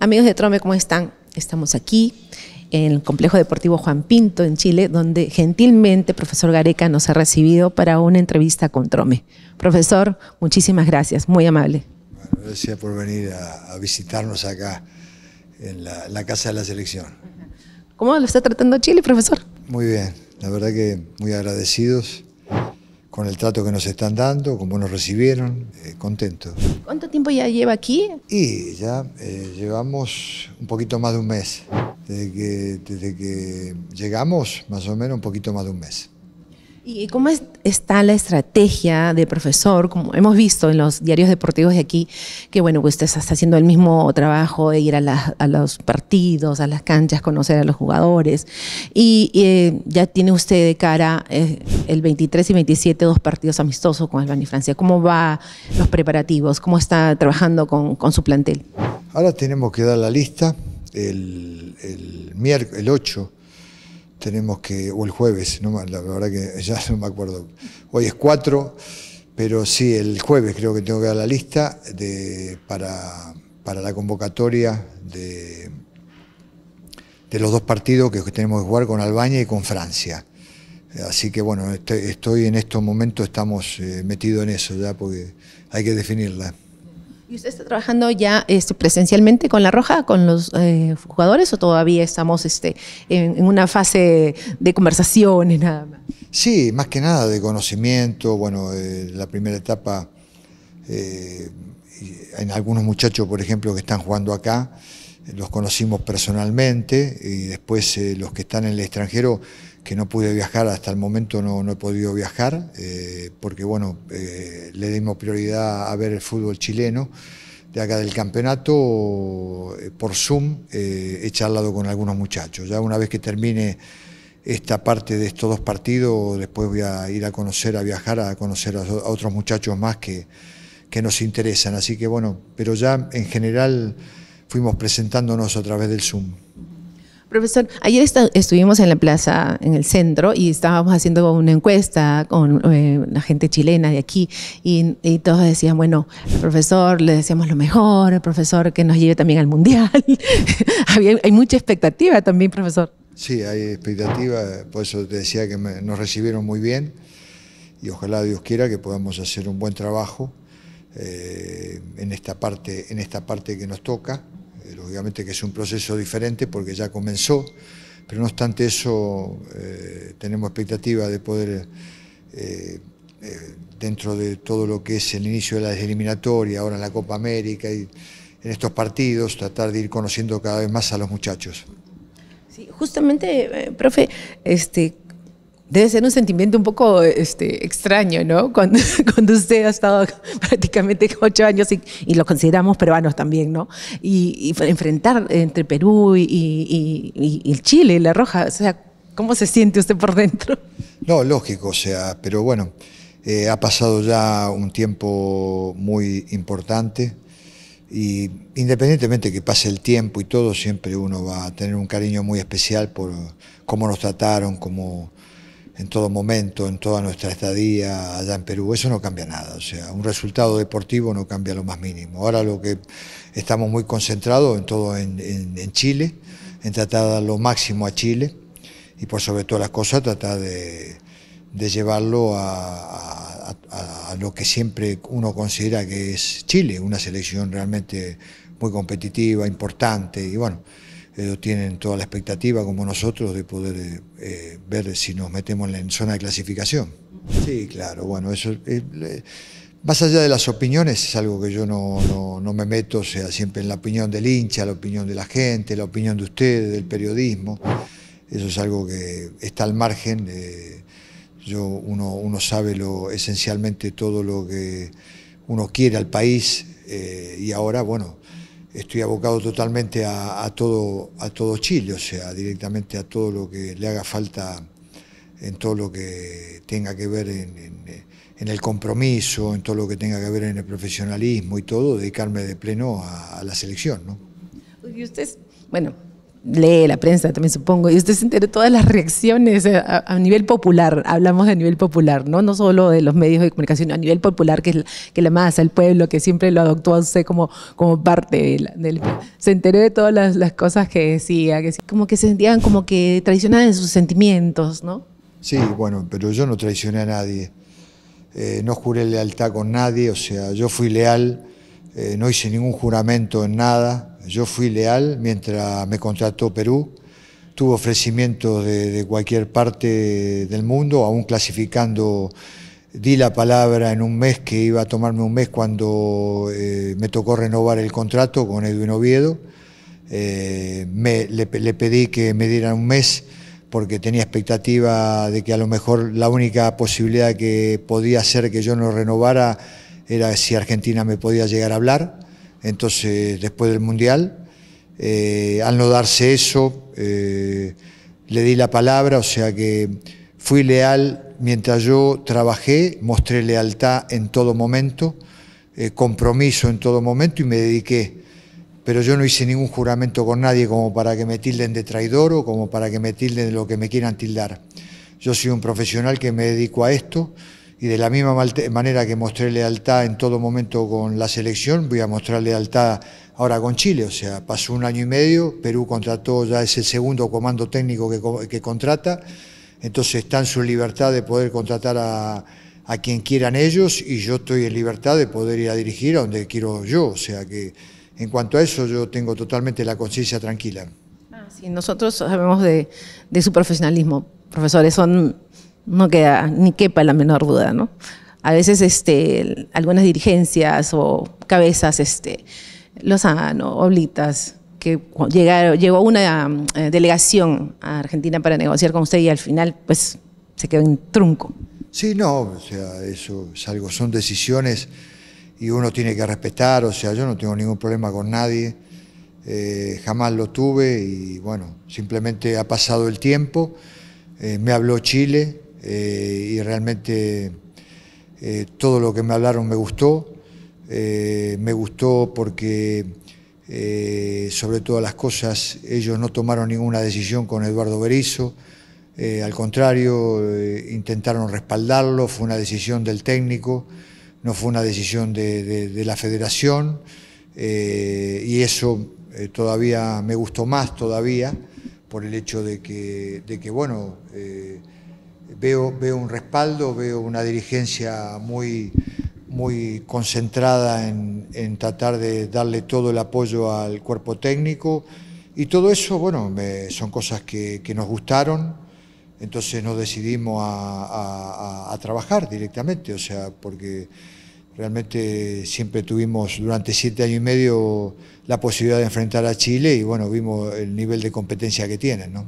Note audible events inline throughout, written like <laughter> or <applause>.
Amigos de Trome, ¿cómo están? Estamos aquí en el Complejo Deportivo Juan Pinto, en Chile, donde gentilmente profesor Gareca nos ha recibido para una entrevista con Trome. Profesor, muchísimas gracias, muy amable. gracias por venir a, visitarnos acá en la, en la, Casa de la Selección. ¿Cómo lo está tratando Chile, profesor? Muy bien, la verdad que muy agradecidos con el trato que nos están dando, como nos recibieron, eh, contentos. ¿Cuánto tiempo ya lleva aquí? Y ya eh, llevamos un poquito más de un mes. Desde que, desde que llegamos, más o menos, un poquito más de un mes. ¿Y cómo está la estrategia de profesor? Como hemos visto en los diarios deportivos de aquí, que bueno, pues usted está haciendo el mismo trabajo de ir a, los partidos, a las canchas, conocer a los jugadores. Y, eh, ya tiene usted de cara eh, el 23 y 27 dos partidos amistosos con el y Francia. ¿Cómo va los preparativos? ¿Cómo está trabajando con, su plantel? Ahora tenemos que dar la lista. El, el, el 8 tenemos que, o el jueves, no, la verdad que <laughs> ya no me acuerdo, hoy es 4, pero sí, el jueves creo que tengo que dar la lista de, para, la convocatoria de, de los dos partidos que tenemos que jugar con Albania y con Francia. Así que bueno, este, estoy, en estos momentos, estamos eh, metidos en eso ya, porque hay que definirla. ¿Y usted está trabajando ya este, presencialmente con La Roja, con los eh, jugadores, o todavía estamos este, en, una fase de conversaciones nada más? Sí, más que nada de conocimiento. Bueno, eh, la primera etapa, eh, en algunos muchachos, por ejemplo, que están jugando acá, eh, los conocimos personalmente y después los que están en el extranjero que no pude viajar, hasta el momento no, no he podido viajar, eh, porque bueno, eh, le dimos prioridad a ver el fútbol chileno. De acá del campeonato, eh, por Zoom, he charlado con algunos muchachos. Ya una vez que termine esta parte de estos dos partidos, después voy a ir a conocer, a viajar, a conocer a, otros muchachos más que, que nos interesan. Así que bueno, pero ya en general fuimos presentándonos a través del Zoom. Profesor, ayer estuvimos en la plaza, en el centro, y estábamos haciendo una encuesta con eh, la gente chilena de aquí, y, todos decían, bueno, profesor le decíamos lo mejor, el profesor que nos lleve también al mundial. <laughs> hay mucha expectativa también, profesor. Sí, hay expectativa, por eso te decía que nos recibieron muy bien, y ojalá Dios quiera que podamos hacer un buen trabajo eh, en, esta parte, en esta parte que nos toca. Lógicamente que es un proceso diferente porque ya comenzó, pero no obstante eso eh, tenemos expectativa de poder, eh, eh, dentro de todo lo que es el inicio de la eliminatoria, ahora en la Copa América y en estos partidos, tratar de ir conociendo cada vez más a los muchachos. Sí, justamente, profe, este, Debe ser un sentimiento un poco este, extraño, ¿no? <laughs> Cuando, usted ha estado <laughs> prácticamente ocho años y, los lo consideramos peruanos también, ¿no? Y, enfrentar entre Perú y, y, Chile, La Roja, o sea, ¿cómo se siente usted por dentro? No, lógico, o sea, pero bueno, eh, ha pasado ya un tiempo muy importante y independientemente que pase el tiempo y todo, siempre uno va a tener un cariño muy especial por cómo nos trataron, cómo en todo momento, en toda nuestra estadía allá en Perú. Eso no cambia nada, o sea, un resultado deportivo no cambia lo más mínimo. Ahora lo que estamos muy concentrados en todo en, Chile, en tratar de dar lo máximo a Chile y por sobre todas las cosas tratar de, llevarlo a, a lo que siempre uno considera que es Chile, una selección realmente muy competitiva, importante y bueno ellos tienen toda la expectativa, como nosotros, de poder eh, eh, ver si nos metemos en zona de clasificación. Sí, claro, bueno, eso... Eh, más allá de las opiniones, es algo que yo no, me meto, sea, siempre en la opinión del hincha, la opinión de la gente, la opinión de ustedes, del periodismo. Eso es algo que está al margen. yo, uno, uno sabe lo, esencialmente todo lo que uno quiere al país y ahora, bueno, estoy abocado totalmente a, todo, a todo Chile, o sea, directamente a todo lo que le haga falta en todo lo que tenga que ver en, el compromiso, en todo lo que tenga que ver en el profesionalismo y todo, dedicarme de pleno a, la selección. ¿no? Y usted, bueno, lee la prensa también supongo, y usted se enteró de todas las reacciones eh, a, nivel popular, hablamos de nivel popular, ¿no? No solo de los medios de comunicación, a nivel popular, que es la, que la masa, el pueblo, que siempre lo adoptó a usted como, como parte del... se enteró de todas las, cosas que decía, que como que se sentían como que en sus sentimientos, ¿no? Sí, bueno, pero yo no traicioné a nadie, eh, no juré lealtad con nadie, o sea, yo fui leal, eh, no hice ningún juramento en nada, yo fui leal mientras me contrató Perú. Tuve ofrecimientos de, cualquier parte del mundo, aún clasificando di la palabra en un mes que iba a tomarme un mes cuando eh, me tocó renovar el contrato con Edwin Oviedo. Eh, le, le, pedí que me dieran un mes porque tenía expectativa de que a lo mejor la única posibilidad que podía ser que yo no renovara era si Argentina me podía llegar a hablar. Entonces, después del Mundial, eh, al no darse eso, eh, le di la palabra, o sea que fui leal mientras yo trabajé, mostré lealtad en todo momento, eh, compromiso en todo momento y me dediqué. Pero yo no hice ningún juramento con nadie como para que me tilden de traidor o como para que me tilden de lo que me quieran tildar. Yo soy un profesional que me dedico a esto y de la misma manera que mostré lealtad en todo momento con la selección, voy a mostrar lealtad ahora con Chile. O sea, pasó un año y medio, Perú contrató, ya es el segundo comando técnico que, contrata, entonces está en su libertad de poder contratar a, a, quien quieran ellos y yo estoy en libertad de poder ir a dirigir a donde quiero yo. O sea que en cuanto a eso yo tengo totalmente la conciencia tranquila. Ah, sí, nosotros sabemos de, de su profesionalismo, profesores, son no queda ni quepa la menor duda, ¿no? A veces este, algunas dirigencias o cabezas, este, Lozano, Oblitas, que llegaron, llegó una mm, eh, delegación a Argentina para negociar con usted y al final pues se quedó en trunco. Sí, no, o sea, eso es algo, son decisiones y uno tiene que respetar, o sea, yo no tengo ningún problema con nadie, eh, jamás lo tuve y bueno, simplemente ha pasado el tiempo, eh, me habló Chile, eh, y realmente eh, todo lo que me hablaron me gustó, eh, me gustó porque sobre todas las cosas ellos no tomaron ninguna decisión con Eduardo Berizzo, al contrario, intentaron respaldarlo, fue una decisión del técnico, no fue una decisión de, la federación y eso todavía me gustó más todavía por el hecho de que, de que bueno, veo, veo un respaldo, veo una dirigencia muy, muy concentrada en, en, tratar de darle todo el apoyo al cuerpo técnico y todo eso, bueno, son cosas que, nos gustaron, entonces nos decidimos a, a, a trabajar directamente, o sea, porque realmente siempre tuvimos durante siete años y medio la posibilidad de enfrentar a Chile y bueno, vimos el nivel de competencia que tienen, ¿no?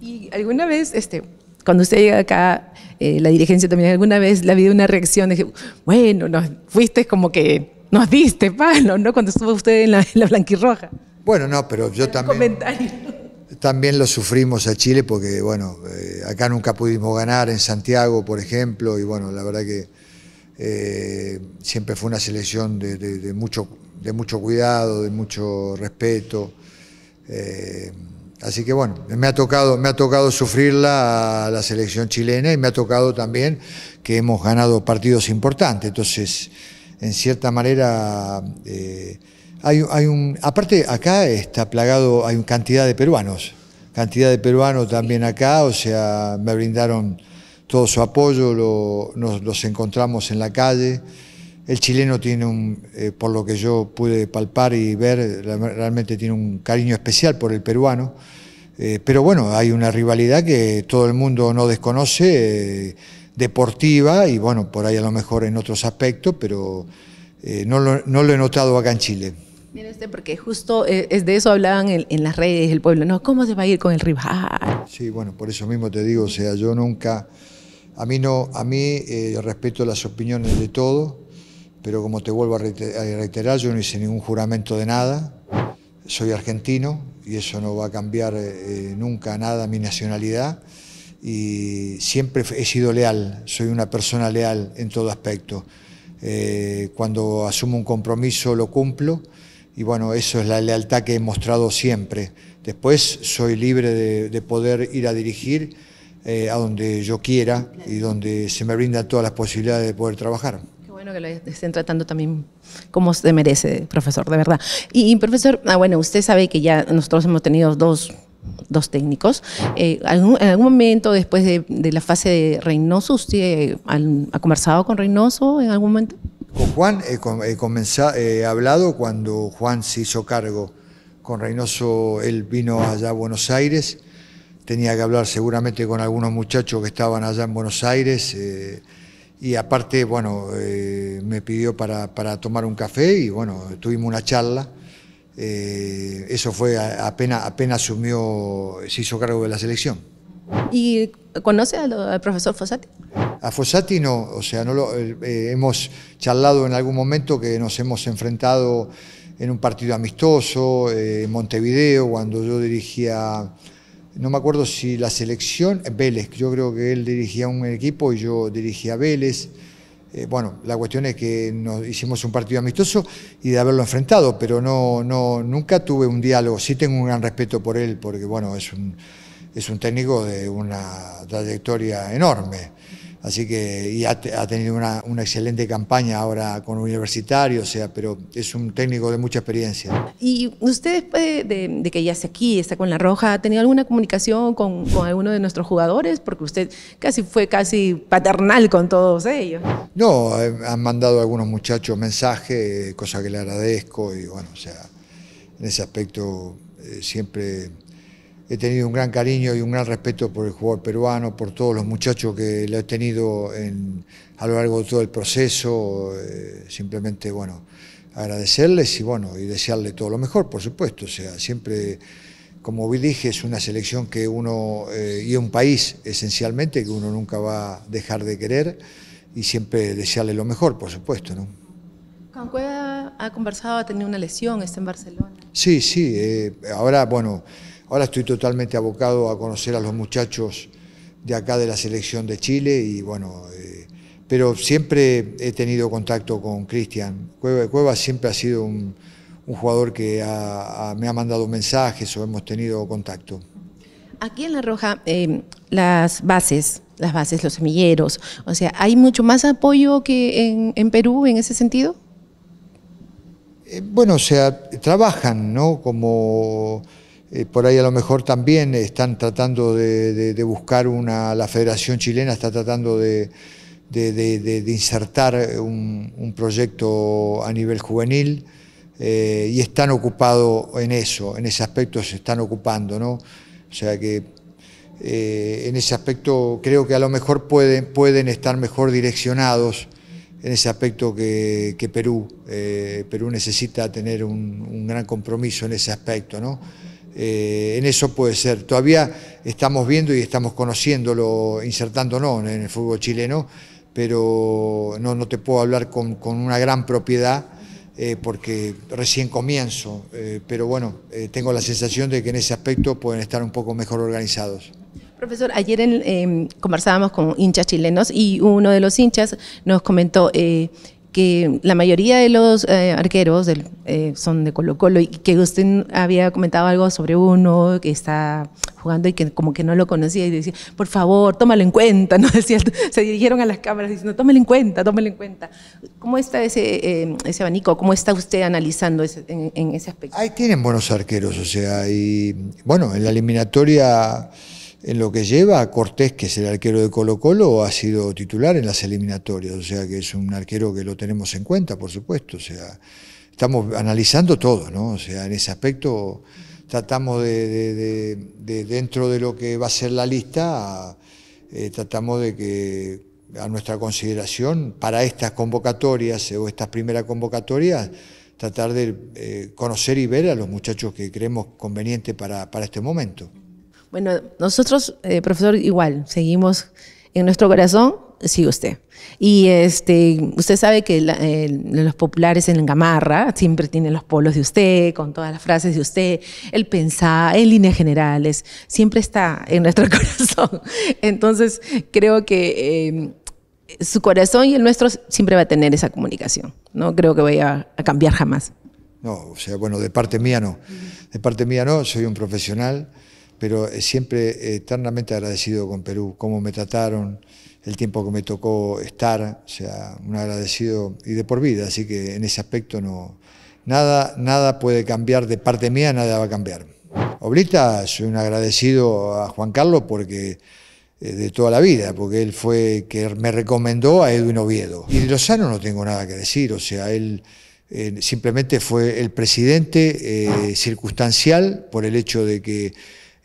¿Y alguna vez, este, cuando usted llega acá, eh, la dirigencia también, alguna vez la ha una reacción, dije, bueno, nos fuiste como que nos diste palo, ¿no? Cuando estuvo usted en la, blanquirroja. Bueno, no, pero yo también... También lo sufrimos a Chile porque, bueno, eh, acá nunca pudimos ganar, en Santiago, por ejemplo, y bueno, la verdad que eh, siempre fue una selección de, mucho, de mucho cuidado, de mucho respeto. Así que bueno, me ha tocado, me ha tocado sufrirla la selección chilena y me ha tocado también que hemos ganado partidos importantes. Entonces, en cierta manera, eh, hay, un. Aparte, acá está plagado, hay cantidad de peruanos. Cantidad de peruanos también acá, o sea, me brindaron todo su apoyo, nos encontramos en la calle. El chileno tiene un, eh, por lo que yo pude palpar y ver, realmente tiene un cariño especial por el peruano. Eh, pero bueno, hay una rivalidad que todo el mundo no desconoce, eh, deportiva, y bueno, por ahí a lo mejor en otros aspectos, pero no lo, he notado acá en Chile. Mire usted, porque justo es de eso hablaban en, las redes, el pueblo, ¿no? ¿Cómo se va a ir con el rival? Sí, bueno, por eso mismo te digo, o sea, yo nunca, a mí no, a mí eh, respeto las opiniones de todos, pero como te vuelvo a reiterar, yo no hice ningún juramento de nada, soy argentino y eso no va a cambiar eh, eh, nunca nada mi nacionalidad y siempre he sido leal, soy una persona leal en todo aspecto. Eh, cuando asumo un compromiso lo cumplo y bueno, eso es la lealtad que he mostrado siempre. Después soy libre de, poder ir a dirigir a donde yo quiera y donde se me brindan todas las posibilidades de poder trabajar que lo estén tratando también como se merece, profesor, de verdad. Y, profesor, ah, bueno, usted sabe que ya nosotros hemos tenido dos dos técnicos. Eh, en algún momento, después de, la fase de Reynoso, ¿usted ha conversado con Reynoso en algún momento? Con Juan he, hablado cuando Juan se hizo cargo. Con Reynoso él vino allá a Buenos Aires, tenía que hablar seguramente con algunos muchachos que estaban allá en Buenos Aires. Eh, y aparte, bueno, eh, me pidió para, tomar un café y bueno, tuvimos una charla. Eh, eso fue apenas, apenas asumió, se hizo cargo de la selección. ¿Y conoce al, profesor Fossati? A Fossati no, o sea, no eh, hemos charlado en algún momento que nos hemos enfrentado en un partido amistoso en Montevideo, cuando yo dirigía no me acuerdo si la selección, Vélez, yo creo que él dirigía un equipo y yo dirigía Vélez. Eh, bueno, la cuestión es que nos hicimos un partido amistoso y de haberlo enfrentado, pero no, no, nunca tuve un diálogo. Sí tengo un gran respeto por él, porque bueno, es un, es un técnico de una trayectoria enorme. Así que ha, tenido una, excelente campaña ahora con universitario, o sea, pero es un técnico de mucha experiencia. ¿Y usted después de, que ya está aquí, está con La Roja, ha tenido alguna comunicación con, alguno de nuestros jugadores? Porque usted casi fue casi paternal con todos ellos. No, eh, han mandado a algunos muchachos mensajes, cosa que le agradezco y bueno, o sea, en ese aspecto eh, siempre he tenido un gran cariño y un gran respeto por el jugador peruano, por todos los muchachos que le he tenido en, a lo largo de todo el proceso. Eh, simplemente, bueno, agradecerles y bueno, y desearle todo lo mejor, por supuesto. O sea, siempre, como dije, es una selección que uno, Y eh, y un país esencialmente, que uno nunca va a dejar de querer y siempre desearle lo mejor, por supuesto, ¿no? ha conversado, ha tenido una lesión, está en Barcelona. Sí, sí, eh, ahora, bueno... Ahora estoy totalmente abocado a conocer a los muchachos de acá de la selección de Chile y bueno, eh, pero siempre he tenido contacto con Cristian. Cueva, siempre ha sido un, jugador que me ha mandado mensajes o hemos tenido contacto. Aquí en La Roja, eh, las bases, las bases, los semilleros, o sea, ¿hay mucho más apoyo que en, Perú en ese sentido? Eh, bueno, o sea, trabajan, ¿no? Como eh, por ahí a lo mejor también están tratando de, buscar una, la Federación Chilena está tratando de, insertar un, proyecto a nivel juvenil eh, y están ocupados en eso, en ese aspecto se están ocupando, ¿no? O sea que eh, en ese aspecto creo que a lo mejor pueden, pueden estar mejor direccionados en ese aspecto que, Perú. Perú necesita tener un, un, gran compromiso en ese aspecto, ¿no? Eh, en eso puede ser. Todavía estamos viendo y estamos conociéndolo, insertándonos en el fútbol chileno, pero no, te puedo hablar con, una gran propiedad. Eh, porque recién comienzo, eh, pero bueno, tengo la sensación de que en ese aspecto pueden estar un poco mejor organizados. Profesor, ayer em, conversábamos con hinchas chilenos y uno de los hinchas nos comentó que la mayoría de los eh, arqueros eh, son de Colo Colo y que usted había comentado algo sobre uno que está jugando y que como que no lo conocía y decía, por favor, tómalo en cuenta, <laughs> ¿no? Decía, se dirigieron a las cámaras diciendo, tómalo en cuenta, tómalo en cuenta. ¿Cómo está ese, eh, ese abanico? ¿Cómo está usted analizando en, en, ese aspecto? Ahí tienen buenos arqueros, o sea, y bueno, en la eliminatoria en lo que lleva a Cortés, que es el arquero de Colo Colo, ha sido titular en las eliminatorias, o sea que es un arquero que lo tenemos en cuenta, por supuesto, o sea, estamos analizando todo, ¿no? O sea, en ese aspecto tratamos de, dentro de lo que va a ser la lista, eh, tratamos de que a nuestra consideración para estas convocatorias o estas primeras convocatorias, tratar de eh, conocer y ver a los muchachos que creemos conveniente para este momento. Bueno, nosotros, eh, profesor, igual, seguimos en nuestro corazón, sigue usted. Y este, usted sabe que los populares en Gamarra siempre tienen los polos de usted, con todas las frases de usted, el pensar, en líneas generales, siempre está en nuestro <laughs> corazón. Entonces, creo que eh, su corazón y el nuestro siempre va a tener esa comunicación. No creo que vaya a cambiar jamás. No, o sea, bueno, de parte mía no. De parte mía no, soy un profesional pero eh, siempre eh, eternamente agradecido con Perú, cómo me trataron, el tiempo que me tocó estar, o sea, un agradecido y de por vida, así que en ese aspecto no, nada, nada puede cambiar, de parte mía nada va a cambiar. Oblita, soy un agradecido a Juan Carlos porque eh, de toda la vida, porque él fue que me recomendó a Edwin Oviedo. Y de Lozano no tengo nada que decir, o sea, él simplemente fue el presidente circunstancial por el hecho de que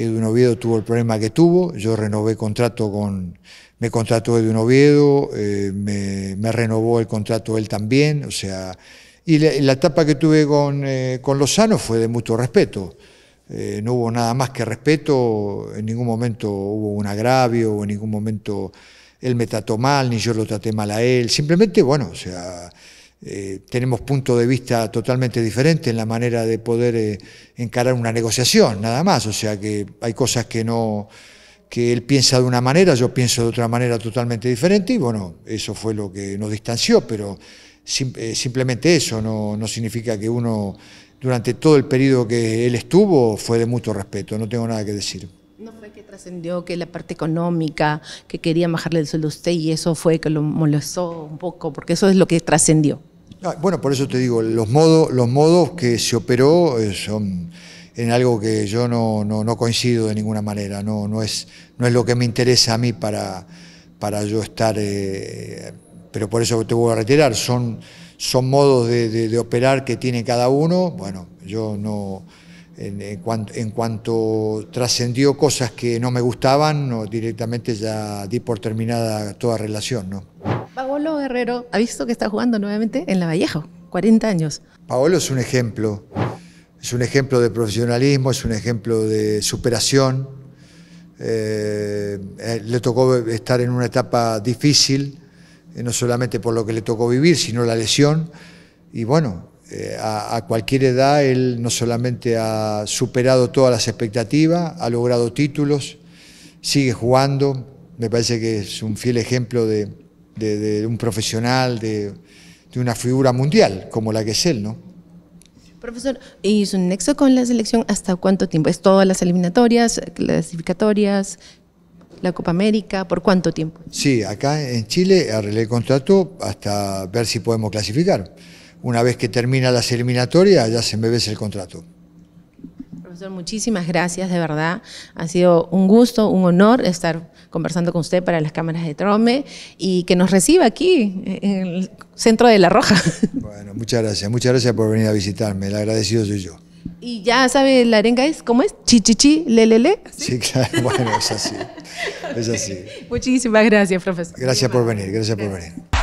Edwin Oviedo tuvo el problema que tuvo, yo renové contrato con, me contrató Edwin Oviedo, eh, me, renovó el contrato él también, o sea, y la, etapa que tuve con, eh, con Lozano fue de mucho respeto. Eh, no hubo nada más que respeto, en ningún momento hubo un agravio, en ningún momento él me trató mal, ni yo lo traté mal a él, simplemente, bueno, o sea, eh, tenemos punto de vista totalmente diferente en la manera de poder eh, encarar una negociación, nada más. O sea que hay cosas que no que él piensa de una manera, yo pienso de otra manera totalmente diferente, y bueno, eso fue lo que nos distanció, pero eh, simplemente eso no, no significa que uno, durante todo el periodo que él estuvo, fue de mucho respeto, no tengo nada que decir. ¿No fue que trascendió que la parte económica, que quería bajarle el sueldo a usted y eso fue que lo molestó un poco? Porque eso es lo que trascendió. Ah, bueno, por eso te digo, los modos, los modos que se operó eh, son en algo que yo no, no, no coincido de ninguna manera, no, no, es, no es lo que me interesa a mí para, para yo estar, eh, pero por eso te voy a retirar, son, son modos de, de, operar que tiene cada uno, bueno, yo no... En, cuanto, en, cuanto, trascendió cosas que no me gustaban, no, directamente ya di por terminada toda relación. ¿no? Paolo Guerrero ha visto que está jugando nuevamente en La Vallejo, 40 años. Paolo es un ejemplo, es un ejemplo de profesionalismo, es un ejemplo de superación. Eh, eh, le tocó estar en una etapa difícil, eh, no solamente por lo que le tocó vivir, sino la lesión. Y bueno, a, cualquier edad él no solamente ha superado todas las expectativas, ha logrado títulos, sigue jugando. Me parece que es un fiel ejemplo de, de, un profesional, de, una figura mundial como la que es él, ¿no? Profesor, ¿y su nexo con la selección hasta cuánto tiempo? ¿Es todas las eliminatorias, clasificatorias, la Copa América? ¿Por cuánto tiempo? Sí, acá en Chile arreglé el contrato hasta ver si podemos clasificar. Una vez que termina las eliminatorias, ya se me vence el contrato. Profesor, muchísimas gracias, de verdad. Ha sido un gusto, un honor estar conversando con usted para las cámaras de Trome y que nos reciba aquí, en el centro de La Roja. <laughs> Bueno, muchas gracias, muchas gracias por venir a visitarme, el agradecido soy yo. Y ya sabe, la arenga es, ¿cómo es? Chichichi, lelele. ¿Sí? sí, <laughs> claro, bueno, es así, es así. <laughs> Muchísimas gracias, profesor. Gracias por venir, gracias por venir.